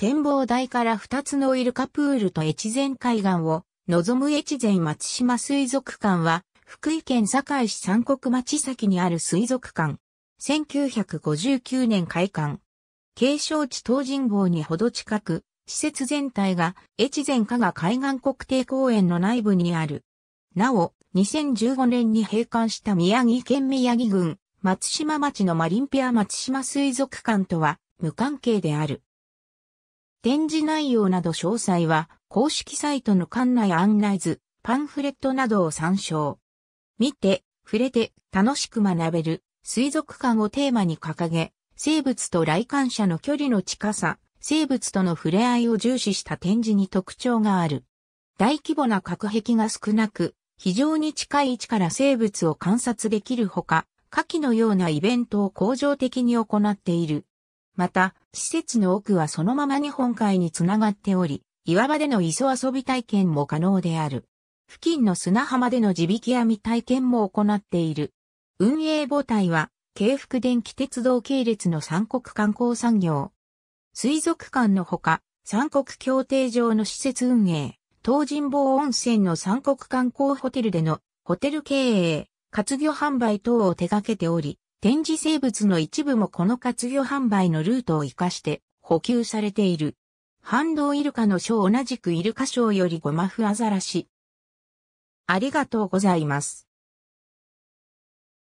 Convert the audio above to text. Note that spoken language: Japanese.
展望台から2つのイルカプールと越前海岸を望む越前松島水族館は、福井県堺市三国町先にある水族館。1959年開館。景勝地東人坊にほど近く、施設全体が越前加賀海岸国定公園の内部にある。なお、2015年に閉館した宮城県宮城郡松島町のマリンピア松島水族館とは無関係である。展示内容など詳細は、公式サイトの館内案内図、パンフレットなどを参照。見て、触れて、楽しく学べる、水族館をテーマに掲げ、生物と来館者の距離の近さ、生物との触れ合いを重視した展示に特徴がある。大規模な隔壁が少なく、非常に近い位置から生物を観察できるほか、下記のようなイベントを恒常的に行っている。また、施設の奥はそのまま日本海につながっており、岩場での磯遊び体験も可能である。付近の砂浜での地引き網体験も行っている。運営母体は、京福電気鉄道系列の三国観光産業。水族館のほか、三国協定上の施設運営、東尋坊温泉の三国観光ホテルでのホテル経営、活魚販売等を手掛けており、展示生物の一部もこの活魚販売のルートを活かして補給されている。ハンドウイルカの章同じくイルカ章よりゴマフアザラシ。ありがとうございます。